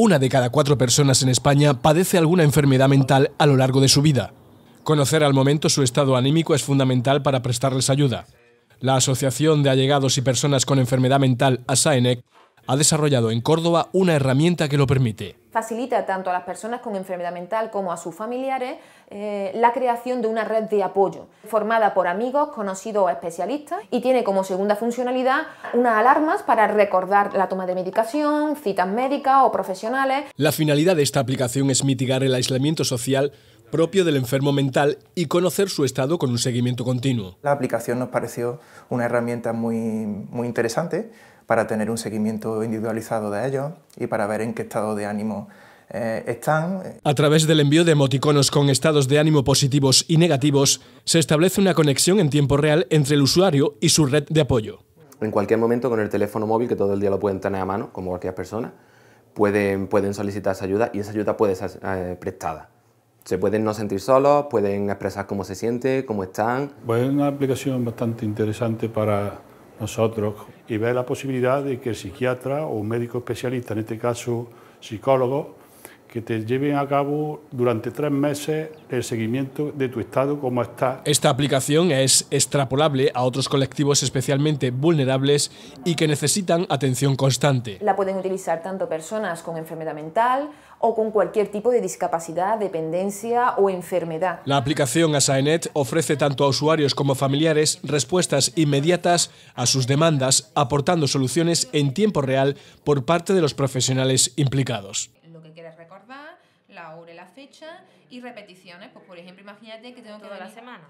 Una de cada cuatro personas en España padece alguna enfermedad mental a lo largo de su vida. Conocer al momento su estado anímico es fundamental para prestarles ayuda. La Asociación de Allegados y Personas con Enfermedad Mental, ASAENEC, ha desarrollado en Córdoba una herramienta que lo permite facilita tanto a las personas con enfermedad mental como a sus familiares eh, la creación de una red de apoyo formada por amigos, conocidos o especialistas y tiene como segunda funcionalidad unas alarmas para recordar la toma de medicación, citas médicas o profesionales. La finalidad de esta aplicación es mitigar el aislamiento social propio del enfermo mental y conocer su estado con un seguimiento continuo. La aplicación nos pareció una herramienta muy, muy interesante para tener un seguimiento individualizado de ellos y para ver en qué estado de ánimo eh, están. A través del envío de emoticonos con estados de ánimo positivos y negativos, se establece una conexión en tiempo real entre el usuario y su red de apoyo. En cualquier momento, con el teléfono móvil, que todo el día lo pueden tener a mano, como cualquier persona, pueden, pueden solicitar esa ayuda y esa ayuda puede ser eh, prestada. Se pueden no sentir solos, pueden expresar cómo se siente, cómo están. Pues es una aplicación bastante interesante para nosotros y ver la posibilidad de que el psiquiatra o un médico especialista, en este caso psicólogo, que te lleven a cabo durante tres meses el seguimiento de tu estado, como está. Esta aplicación es extrapolable a otros colectivos especialmente vulnerables y que necesitan atención constante. La pueden utilizar tanto personas con enfermedad mental o con cualquier tipo de discapacidad, dependencia o enfermedad. La aplicación ASAENET ofrece tanto a usuarios como familiares respuestas inmediatas a sus demandas, aportando soluciones en tiempo real por parte de los profesionales implicados la hora y la fecha y repeticiones. Pues, por ejemplo, imagínate que tengo Toda que. Toda la semana.